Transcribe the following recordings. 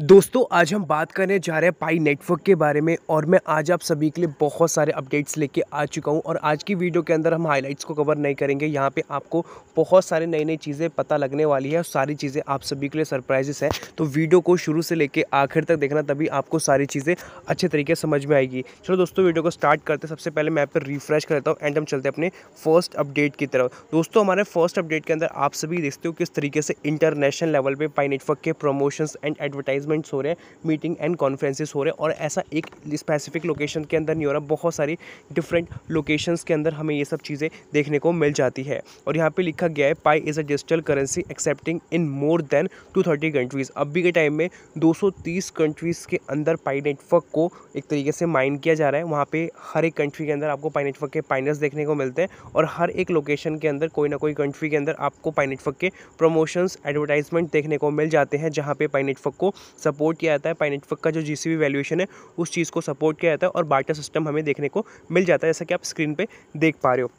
दोस्तों आज हम बात करने जा रहे हैं पाई नेटवर्क के बारे में और मैं आज आप सभी के लिए बहुत सारे अपडेट्स लेके आ चुका हूं और आज की वीडियो के अंदर हम हाइलाइट्स को कवर नहीं करेंगे यहाँ पे आपको बहुत सारे नई नई चीज़ें पता लगने वाली है और सारी चीज़ें आप सभी के लिए सरप्राइजेस हैं तो वीडियो को शुरू से लेकर आखिर तक देखना तभी आपको सारी चीज़ें अच्छे तरीके से समझ में आएगी चलो दोस्तों वीडियो को स्टार्ट करते सबसे पहले मैं आप रिफ्रेश कर लेता हूँ एंड हम चलते अपने फर्स्ट अपडेट की तरफ दोस्तों हमारे फर्स्ट अपडेट के अंदर आप सभी देखते हो किस तरीके से इंटरनेशनल लेवल पर पाई नेटवर्क के प्रमोशन एंड एडवर्टाइज अनाउंसमेंट्स हो रहे हैं मीटिंग एंड कॉन्फ्रेंसिस हो रहे हैं और ऐसा एक स्पेसिफिक लोकेशन के अंदर नहीं हो रहा बहुत सारी डिफरेंट लोकेशंस के अंदर हमें ये सब चीज़ें देखने को मिल जाती है और यहाँ पे लिखा गया है Pi is a digital currency accepting in more than thirty countries अभी के टाइम में 230 कंट्रीज़ के अंदर पाई नेटवर्क को एक तरीके से माइन किया जा रहा है वहाँ पे हर एक कंट्री के अंदर आपको पाई नेटवर्क के पाइनर्स देखने को मिलते हैं और हर एक लोकेशन के अंदर कोई ना कोई कंट्री के अंदर आपको पाई नेटवर्क के प्रमोशंस एडवर्टाइजमेंट देखने को मिल जाते हैं जहाँ पे पाई नेटवर्क को सपोर्ट किया जाता है पाइन का जो जी वैल्यूएशन है उस चीज़ को सपोर्ट किया जाता है और बाटा सिस्टम हमें देखने को मिल जाता है जैसा कि आप स्क्रीन पर देख पा रहे हो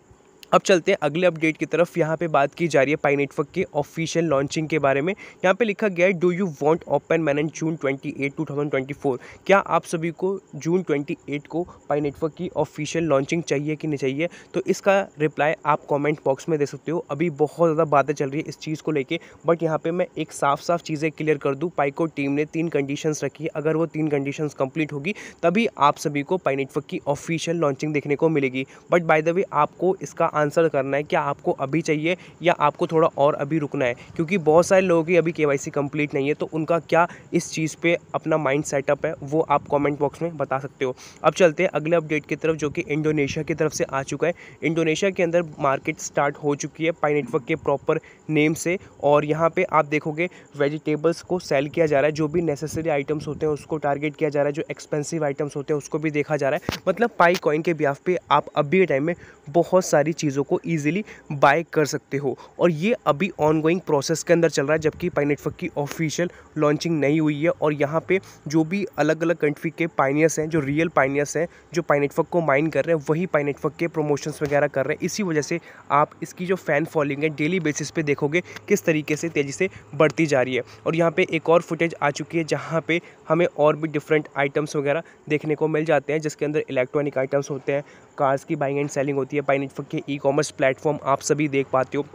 अब चलते हैं अगले अपडेट की तरफ यहाँ पे बात की जा रही है पाई नेटवर्क के ऑफिशियल लॉन्चिंग के बारे में यहाँ पे लिखा गया है do you want open mainnet June 28 2024 क्या आप सभी को जून 28 को पाई नेटवर्क की ऑफिशियल लॉन्चिंग चाहिए कि नहीं चाहिए तो इसका रिप्लाई आप कॉमेंट बॉक्स में दे सकते हो अभी बहुत ज़्यादा बातें चल रही है इस चीज़ को लेकर बट यहाँ पर मैं एक साफ साफ चीज़ें क्लियर कर दूँ पाइको टीम ने तीन कंडीशन रखी है अगर वो तीन कंडीशन कंप्लीट होगी तभी आप सभी को पाई नेटवर्क की ऑफिशियल लॉन्चिंग देखने को मिलेगी बट बाय द वे आपको इसका आंसर करना है क्या आपको अभी चाहिए या आपको थोड़ा और अभी रुकना है क्योंकि बहुत सारे लोगों की अभी के कंप्लीट नहीं है तो उनका क्या इस चीज़ पर अपना माइंड सेटअप है वो आप कॉमेंट बॉक्स में बता सकते हो अब चलते हैं अगले अपडेट की तरफ जो कि इंडोनेशिया की तरफ से आ चुका है इंडोनेशिया के अंदर मार्केट स्टार्ट हो चुकी है पाई नेटवर्क के प्रॉपर नेम से और यहाँ पे आप देखोगे वेजिटेबल्स को सेल किया जा रहा है जो भी नेसेसरी आइटम्स होते हैं उसको टारगेट किया जा रहा है जो एक्सपेंसिव आइटम्स होते हैं उसको भी देखा जा रहा है मतलब पाई कॉइन के ब्याह पे आप अभी के टाइम में बहुत सारी चीज़ चीज़ों को ईजिली बाय कर सकते हो और ये अभी ऑनगोइंग प्रोसेस के अंदर चल रहा है जबकि पाई नेटवर्क की ऑफिशियल लॉन्चिंग नहीं हुई है और यहाँ पे जो भी अलग अलग कंट्री के पाइनियर्स हैं जो रियल पाइनियर्स हैं जो पाई नेटवर्क को माइन कर रहे हैं वही पाई नेटवर्क के प्रमोशंस वगैरह कर रहे हैं इसी वजह से आप इसकी जो फ़ैन फॉलोइंग है डेली बेसिस पे देखोगे किस तरीके से तेज़ी से बढ़ती जा रही है और यहाँ पे एक और फुटेज आ चुकी है जहाँ पे हमें और भी डिफरेंट आइटम्स वगैरह देखने को मिल जाते हैं जिसके अंदर इलेक्ट्रॉनिक आइटम्स होते हैं कार्स की बाइंग एंड सेलिंग होती है पाई नेटवर्क के ई ई कॉमर्स प्लेटफॉर्म आप सभी देख पाते हो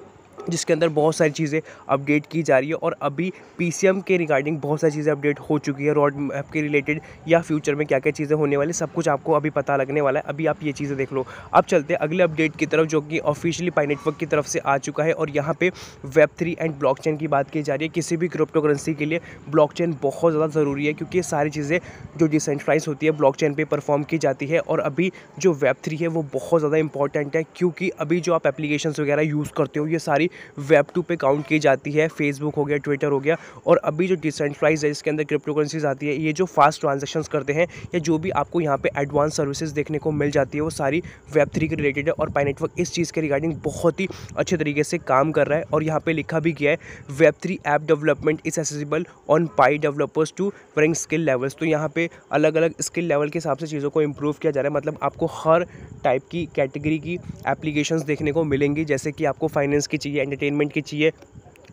जिसके अंदर बहुत सारी चीज़ें अपडेट की जा रही है और अभी पी के रिगार्डिंग बहुत सारी चीज़ें अपडेट हो चुकी है रोड मैप के रिलेटेड या फ्यूचर में क्या क्या चीज़ें होने वाली सब कुछ आपको अभी पता लगने वाला है अभी आप ये चीज़ें देख लो अब चलते हैं अगले अपडेट की तरफ जो कि ऑफिशियली पाई नेटवर्क की तरफ से आ चुका है और यहाँ पर वेब थ्री एंड ब्लॉक की बात की जा रही है किसी भी क्रिप्टो करेंसी के लिए ब्लॉक बहुत ज़्यादा ज़रूरी है क्योंकि सारी चीज़ें जो डिसेंट्राइज होती है ब्लॉक पे परफॉर्म की जाती है और अभी जो वेब थ्री है वो बहुत ज़्यादा इंपॉर्टेंट है क्योंकि अभी जो आप एप्लीकेशन वगैरह यूज़ करते हो ये सारी वेब टू पे काउंट की जाती है फेसबुक हो गया ट्विटर हो गया और अभी जो डिसेंट्राइज है इसके अंदर क्रिप्टो करेंसीज आती है ये जो फास्ट ट्रांजेक्शन करते हैं या जो भी आपको यहाँ पर एडवांस सर्विसेज देखने को मिल जाती है वो सारी वेब थ्री के रिलेटेड है और पाई नेटवर्क इस चीज़ के रिगार्डिंग बहुत ही अच्छे तरीके से काम कर रहा है और यहाँ पर लिखा भी गया है web three app development is accessible on Pi developers to varying skill levels तो यहाँ पे अलग अलग स्किल लेवल के हिसाब से चीज़ों को इम्प्रूव किया जा रहा है मतलब आपको हर टाइप की कैटेगरी की एप्लीकेशंस देखने को मिलेंगी जैसे कि आपको फाइनेंस की चाहिए एंटरटेनमेंट की चाहिए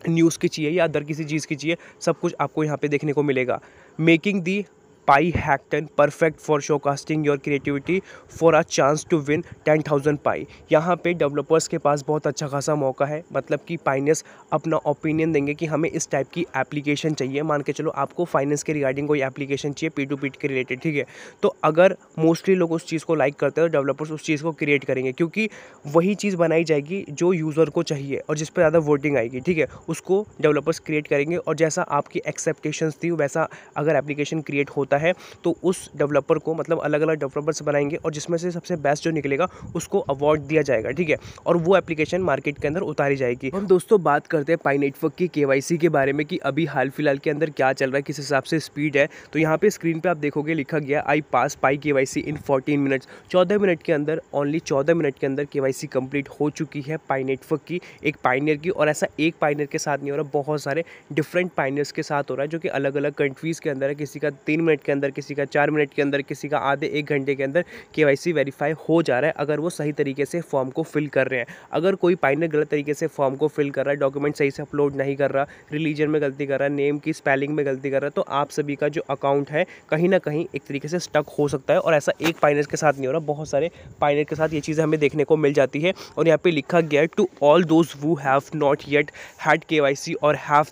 न्यूज़ की चाहिए या अदर किसी चीज़ की चाहिए सब कुछ आपको यहाँ पे देखने को मिलेगा making the Pi Pi perfect for showcasing your creativity for a chance to win ten thousand Pi यहाँ पे डेवलपर्स के पास बहुत अच्छा खासा मौका है मतलब कि पाइनस अपना ओपिनियन देंगे कि हमें इस टाइप की एप्लीकेशन चाहिए मान के चलो आपको फाइनेंस के रिगार्डिंग कोई एप्लीकेशन चाहिए पी टू पी के रिलेटेड ठीक है तो अगर मोस्टली लोग उस चीज़ को लाइक करते हैं तो डेवलपर्स उस चीज़ को क्रिएट करेंगे क्योंकि वही चीज़ बनाई जाएगी जो यूज़र को चाहिए और जिस पर ज़्यादा वोटिंग आएगी ठीक है उसको डेवलपर्स क्रिएट करेंगे और जैसा आपकी एक्सेप्टेशंस थी वैसा अगर एप्लीकेशन क्रिएट होता होता है तो उस डेवलपर को मतलब अलग अलग डेवलपर्स बनाएंगे और जिसमें से सबसे बेस्ट जो निकलेगा उसको अवार्ड दिया जाएगा ठीक है और वो एप्लीकेशन मार्केट के अंदर उतारी जाएगी हम दोस्तों बात करते हैं पाई नेटवर्क की के के बारे में कि अभी हाल फिलहाल के अंदर क्या चल रहा है किस हिसाब से स्पीड है तो यहाँ पर स्क्रीन पर आप देखोगे लिखा गया आई pass Pi K Y C in fourteen minutes चौदह मिनट के अंदर ओनली चौदह मिनट के अंदर के वाई कंप्लीट हो चुकी है पाई नेटवर्क की एक पाइनियर की और ऐसा एक पाइनियर के साथ नहीं हो रहा बहुत सारे डिफरेंट पाइनियर्स के साथ हो रहा है जो कि अलग अलग कंट्रीज़ के अंदर है किसी का तीन मिनट मिनट के अंदर किसी का चार मिनट के अंदर किसी का आधे एक घंटे के अंदर के वाई सी वेरीफाई हो जा रहा है अगर वो सही तरीके से फॉर्म को फिल कर रहे हैं अगर कोई पाइनर गलत तरीके से फॉर्म को फिल कर रहा है डॉक्यूमेंट सही से अपलोड नहीं कर रहा रिलीजन में गलती कर रहा है नेम की स्पेलिंग में गलती कर रहा है तो आप सभी का जो अकाउंट है कहीं ना कहीं एक तरीके से स्टक हो सकता है और ऐसा एक पाइनर के साथ नहीं हो रहा बहुत सारे पाइनर के साथ ये चीज़ें हमें देखने को मिल जाती है और यहाँ पर लिखा गया है to all those who have not yet had K और have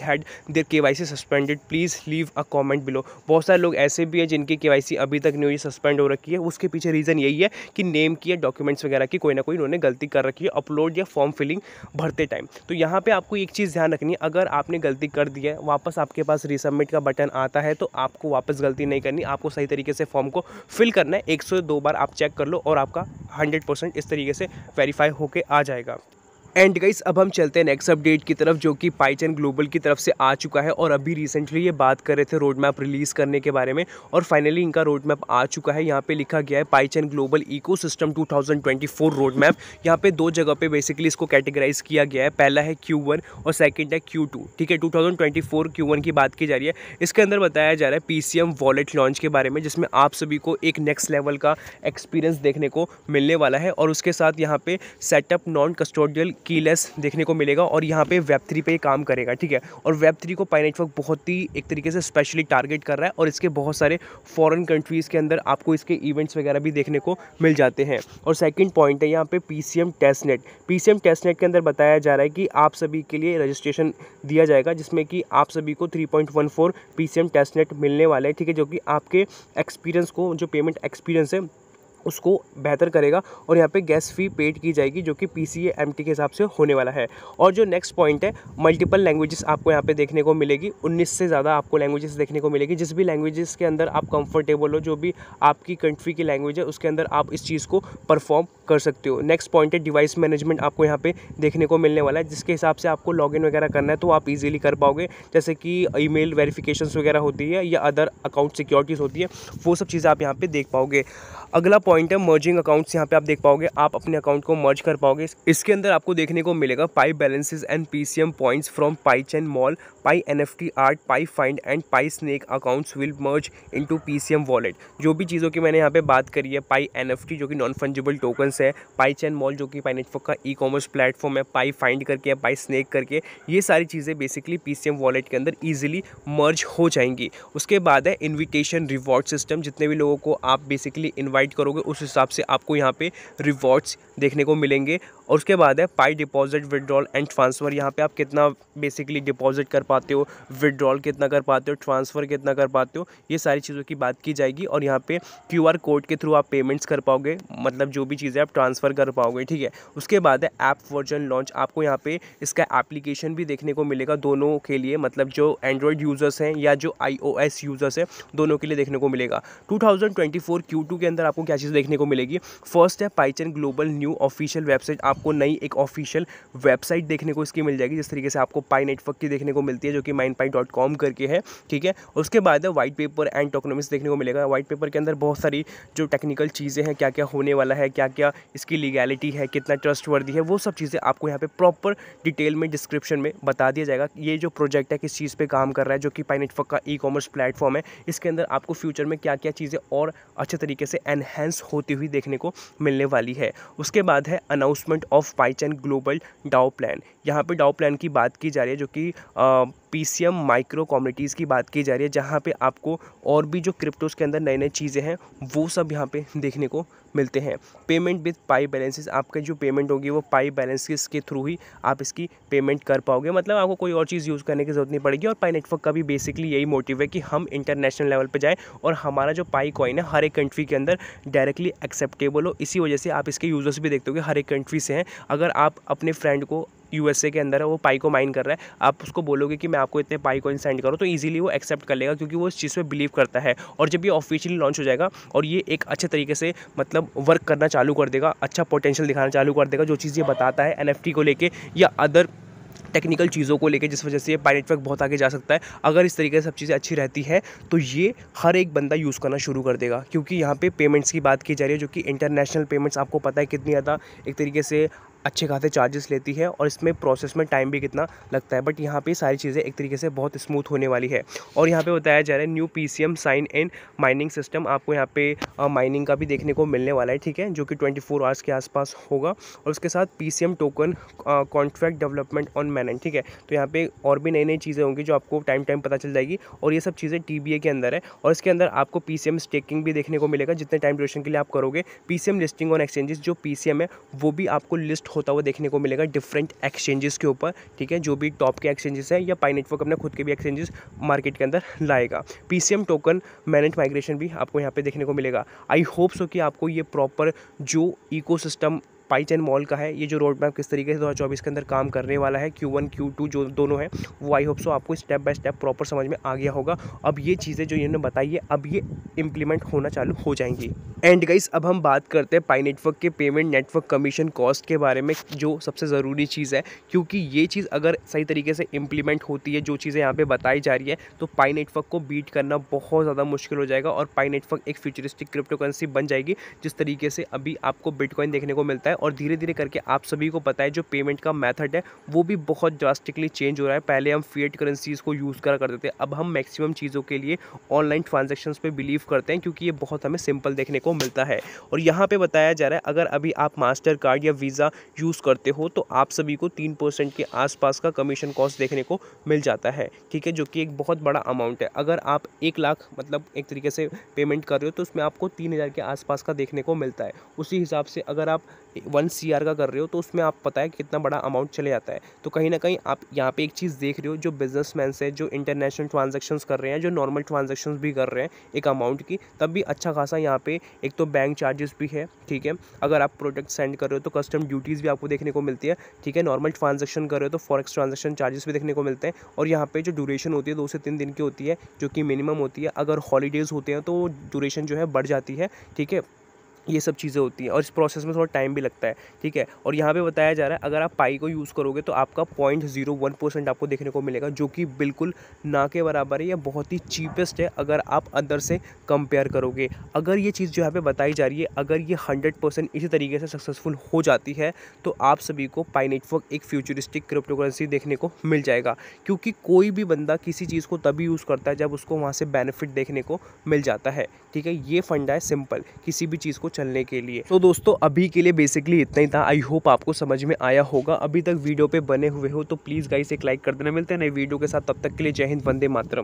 had their K Y C suspended please leave a comment below बहुत सारे लोग ऐसे भी हैं जिनकी के वाई सी अभी तक नहीं हुई सस्पेंड हो रखी है उसके पीछे रीज़न यही है कि नेम की या डॉक्यूमेंट्स वगैरह की कोई ना कोई उन्होंने गलती कर रखी है अपलोड या फॉर्म फिलिंग भरते टाइम तो यहाँ पर आपको एक चीज़ ध्यान रखनी है अगर आपने गलती कर दी है वापस आपके पास रिसबमिट का बटन आता है तो आपको वापस गलती नहीं करनी आपको सही तरीके से फॉर्म को फिल करना है एक सौ दो बार आप चेक कर लो और आपका हंड्रेड परसेंट इस तरीके से वेरीफाई होकर आ जाएगा एंड गाइस अब हम चलते हैं नेक्स्ट अपडेट की तरफ जो कि पाइचन ग्लोबल की तरफ से आ चुका है और अभी रिसेंटली ये बात कर रहे थे रोड मैप रिलीज़ करने के बारे में और फाइनली इनका रोड मैप आ चुका है यहाँ पे लिखा गया है PiChain global ecosystem two road map यहाँ पे दो जगह पे बेसिकली इसको कैटेगराइज किया गया है पहला है क्यू और सेकेंड है क्यू ठीक है टू थाउजेंड की बात की जा रही है इसके अंदर बताया जा रहा है पी वॉलेट लॉन्च के बारे में जिसमें आप सभी को एक नेक्स्ट लेवल का एक्सपीरियंस देखने को मिलने वाला है और उसके साथ यहाँ पे सेटअप नॉन कस्टोडियल कीलेस देखने को मिलेगा और यहाँ पे वेब थ्री पे काम करेगा ठीक है और वेब थ्री को पाई नेटवर्क बहुत ही एक तरीके से स्पेशली टारगेट कर रहा है और इसके बहुत सारे फॉरेन कंट्रीज़ के अंदर आपको इसके इवेंट्स वगैरह भी देखने को मिल जाते हैं और सेकेंड पॉइंट है यहाँ पे P C M test net P C M test net के अंदर बताया जा रहा है कि आप सभी के लिए रजिस्ट्रेशन दिया जाएगा जिसमें कि आप सभी को three point one four P C M test net मिलने वाला है ठीक है जो कि आपके एक्सपीरियंस को जो पेमेंट एक्सपीरियंस है उसको बेहतर करेगा और यहाँ पे गैस फी पेड की जाएगी जो कि पी सी एम टी के हिसाब से होने वाला है और जो नेक्स्ट पॉइंट है मल्टीपल लैंग्वेजेस आपको यहाँ पे देखने को मिलेगी 19 से ज़्यादा आपको लैंग्वेजेस देखने को मिलेगी जिस भी लैंग्वेजेस के अंदर आप कंफर्टेबल हो जो भी आपकी कंट्री की लैंग्वेज है उसके अंदर आप इस चीज़ को परफॉर्म कर सकते हो नेक्स्ट पॉइंट है डिवाइस मैनेजमेंट आपको यहाँ पे देखने को मिलने वाला है जिसके हिसाब से आपको इन वगैरह करना है तो आप ईजिली कर पाओगे जैसे कि ई मेल वगैरह होती है या अदर अकाउंट सिक्योरिटीज़ होती है वो सब चीज़ें आप यहाँ पर देख पाओगे अगला पॉइंट है मर्जिंग अकाउंट्स यहाँ पे आप देख पाओगे आप अपने अकाउंट को मर्ज कर पाओगे इसके अंदर आपको देखने को मिलेगा Pi balances and P C M points from Pi chain mall Pi N F T art Pi find and Pi snake accounts will merge into P C M wallet जो भी चीज़ों की मैंने यहाँ पे बात करी है पाई एन जो कि नॉन फंजिबल टोकन्स है पाई चैन मॉल जो कि पाई नेटवर्क का ई कॉमर्स प्लेटफॉर्म है पाई फाइंड करके या पाई स्नेक करके ये सारी चीज़ें बेसिकली पी वॉलेट के अंदर ईजिली मर्ज हो जाएंगी उसके बाद है इन्विटेशन रिवॉर्ड सिस्टम जितने भी लोगों को आप बेसिकली इन्वाइट करोगे उस हिसाब से आपको यहाँ पे रिवॉर्ड्स देखने को मिलेंगे और उसके बाद है Pi deposit withdrawal and transfer यहाँ पे आप कितना बेसिकली डिपॉजिट कर पाते हो विड्रॉल कितना कर पाते हो ट्रांसफ़र कितना कर पाते हो ये सारी चीज़ों की बात की जाएगी और यहाँ पे क्यू आर कोड के थ्रू आप पेमेंट्स कर पाओगे मतलब जो भी चीज़ें आप ट्रांसफ़र कर पाओगे ठीक है उसके बाद है ऐप वर्जन लॉन्च आपको यहाँ पे इसका एप्लीकेशन भी देखने को मिलेगा दोनों के लिए मतलब जो एंड्रॉयड यूज़र्स हैं या जो आई यूज़र्स हैं दोनों के लिए देखने को मिलेगा two thousand twenty four Q two के अंदर आपको क्या चीज़ देखने को मिलेगी फर्स्ट है PiChain global new official website आप आपको नई एक ऑफिशियल वेबसाइट देखने को इसकी मिल जाएगी जिस तरीके से आपको पाई नेटवर्क की देखने को मिलती है जो कि माइन पाई डॉट कॉम करके है ठीक है उसके बाद वाइट पेपर एंड टोकनोमिक्स देखने को मिलेगा व्हाइट पेपर के अंदर बहुत सारी जो टेक्निकल चीज़ें हैं क्या क्या होने वाला है क्या क्या इसकी लीगैलिटी है कितना ट्रस्ट है वो सब चीज़ें आपको यहाँ पर प्रॉपर डिटेल में डिस्क्रिप्शन में बता दिया जाएगा ये जो प्रोजेक्ट है किस चीज़ पर काम कर रहा है जो कि पाई नेटवर्क का ई कॉमर्स प्लेटफॉर्म है इसके अंदर आपको फ्यूचर में क्या क्या चीज़ें और अच्छे तरीके से एनहेंस होती हुई देखने को मिलने वाली है उसके बाद है announcement development of PiChain global DAO plan यहाँ पे डाओ प्लान की बात की जा रही है जो कि पीसीएम माइक्रो कम्युनिटीज़ की बात की जा रही है जहाँ पे आपको और भी जो क्रिप्टोज़ के अंदर नए नए चीज़ें हैं वो सब यहाँ पे देखने को मिलते हैं पेमेंट विथ पाई बैलेंसेस आपका जो पेमेंट होगी वो पाई बैलेंसेस के थ्रू ही आप इसकी पेमेंट कर पाओगे मतलब आपको कोई और चीज़ यूज़ करने की ज़रूरत नहीं पड़ेगी और पाई नेटवर्क का भी बेसिकली यही मोटिव है कि हम इंटरनेशनल लेवल पर जाएँ और हमारा जो पाई कॉइन है हर एक कंट्री के अंदर डायरेक्टली एक्सेप्टेबल हो इसी वजह से आप इसके यूज़र्स भी देखते हो हर एक कंट्री से हैं अगर आप अपने फ्रेंड को यूएसए के अंदर है वो पाई को माइन कर रहा है आप उसको बोलोगे कि मैं आपको इतने पाई कॉइन सेंड करूँ तो ईजिली वो एक्सेप्ट कर लेगा क्योंकि वो इस चीज़ पर बिलीव करता है और जब ये ऑफिशियली लॉन्च हो जाएगा और ये एक अच्छे तरीके से मतलब वर्क करना चालू कर देगा अच्छा पोटेंशियल दिखाना चालू कर देगा जो चीज़ ये बताता है एन को लेकर या अदर टेक्निकल चीज़ों को लेकर जिस वजह से ये पाई नेटवर्क बहुत आगे जा सकता है अगर इस तरीके से सब चीज़ें अच्छी रहती है तो ये हर एक बंदा यूज़ करना शुरू कर देगा क्योंकि यहाँ पे पेमेंट्स की बात की जा रही है जो कि इंटरनेशनल पेमेंट्स आपको पता है कितनी ज़्यादा एक तरीके से अच्छे खासे चार्जेस लेती है और इसमें प्रोसेस में टाइम भी कितना लगता है बट यहाँ पे सारी चीज़ें एक तरीके से बहुत स्मूथ होने वाली है और यहाँ पे बताया जा रहा है new P sign in mining system आपको यहाँ पे माइनिंग का भी देखने को मिलने वाला है ठीक है जो कि ट्वेंटी फोर आवर्स के आसपास होगा और उसके साथ P token contract development on mainnet ठीक है तो यहाँ पर और भी नई नई चीज़ें होंगी जो आपको टाइम टाइम पता चल जाएगी और ये सब चीज़ें टी के अंदर है और इसके अंदर आपको पी स्टेकिंग भी देखने को मिलेगा जितने टाइम ड्यूरेशन के लिए आप करोगे पी लिस्टिंग ऑन एक्सचेंजेस जो पी है वो भी आपको लिस्ट होता हुआ देखने को मिलेगा डिफरेंट एक्सचेंजेस के ऊपर ठीक है जो भी टॉप के एक्सचेंजेस है या पाई नेटवर्क अपने खुद के भी एक्सचेंजेस मार्केट के अंदर लाएगा पी टोकन मैनेज माइग्रेशन भी आपको यहाँ पे देखने को मिलेगा आई होप सो कि आपको ये प्रॉपर जो इको स्पाइस एंड मॉल का है ये जो रोड मैप किस तरीके से दो के अंदर काम करने वाला है क्यू वन जो दोनों हैं वो आई होप सो आपको स्टेप बाय स्टेप प्रॉपर समझ में आ गया होगा अब ये चीज़ें जो इन्होंने बताई है अब ये इम्प्लीमेंट होना चालू हो जाएंगी एंड गाइस अब हम बात करते हैं पाई नेटवर्क के पेमेंट नेटवर्क कमीशन कॉस्ट के बारे में जो सबसे ज़रूरी चीज़ है क्योंकि ये चीज़ अगर सही तरीके से इंप्लीमेंट होती है जो चीज़ें यहाँ पे बताई जा रही है तो पाई नेटवर्क को बीट करना बहुत ज़्यादा मुश्किल हो जाएगा और पाई नेटवर्क एक फ्यूचरिस्टिक क्रिप्टोकरेंसी बन जाएगी जिस तरीके से अभी आपको बिटकॉइन देखने को मिलता है और धीरे धीरे करके आप सभी को पता है जो पेमेंट का मैथड है वो भी बहुत ड्रास्टिकली चेंज हो रहा है पहले हम फेट करेंसीज़ को यूज़ करा करते थे अब हम मैक्सिमम चीज़ों के लिए ऑनलाइन ट्रांजेक्शन पर बिलीव करते हैं क्योंकि ये बहुत हमें सिंपल देखने को मिलता है और यहाँ पर बताया जा रहा है अगर अभी आप मास्टर कार्ड या वीज़ा यूज़ करते हो तो आप सभी को तीन के आसपास का कमीशन कॉस्ट देखने को मिल जाता है ठीक है जो कि एक बहुत बड़ा अमाउंट है अगर आप एक लाख मतलब एक तरीके से पेमेंट कर रहे हो तो उसमें आपको तीन हज़ार के आसपास का देखने को मिलता है उसी हिसाब से अगर आप वन सी का कर रहे हो तो उसमें आप पता है कितना बड़ा अमाउंट चले जाता है तो कहीं ना कहीं आप यहाँ पे एक चीज़ देख रहे हो जो बिजनेस से जो इंटरनेशनल ट्रांजेक्शन कर रहे हैं जो नॉर्मल ट्रांजेक्शन भी कर रहे हैं एक अमाउंट की तब भी अच्छा खासा यहाँ पे एक तो बैंक चार्जेस भी है ठीक है अगर आप प्रोडक्ट सेंड कर रहे हो तो कस्टम ड्यूटीज़ भी आपको देखने को मिलती है ठीक है नॉर्मल ट्रांजेक्शन कर रहे हो तो फॉरक्स ट्रांजेक्शन चार्जेस भी देखने को मिलते हैं और यहाँ पर जो ड्यूरेशन होती है दो से तीन दिन की होती है जो कि मिनिमम होती है अगर हॉलीडेज़ होते हैं तो ड्यूरेशन जो है बढ़ जाती है ठीक है ये सब चीज़ें होती हैं और इस प्रोसेस में थोड़ा टाइम भी लगता है ठीक है और यहाँ पे बताया जा रहा है अगर आप पाई को यूज़ करोगे तो आपका पॉइंट जीरो वन परसेंट आपको देखने को मिलेगा जो कि बिल्कुल ना के बराबर है या बहुत ही चीपेस्ट है अगर आप अंदर से कंपेयर करोगे अगर ये चीज़ जो यहाँ पे बताई जा रही है अगर ये हंड्रेड परसेंट इसी तरीके से सक्सेसफुल हो जाती है तो आप सभी को पाई नेटवर्क एक फ्यूचरिस्टिक क्रिप्टोकरेंसी देखने को मिल जाएगा क्योंकि कोई भी बंदा किसी चीज़ को तभी यूज़ करता है जब उसको वहाँ से बेनिफिट देखने को मिल जाता है ठीक है ये फंडा है सिंपल किसी भी चीज़ को चलने के लिए तो दोस्तों अभी के लिए बेसिकली इतना ही था आई होप आपको समझ में आया होगा अभी तक वीडियो पे बने हुए हो तो प्लीज़ गाइस एक लाइक कर देना मिलते हैं नई वीडियो के साथ तब तक के लिए जय हिंद वंदे मातरम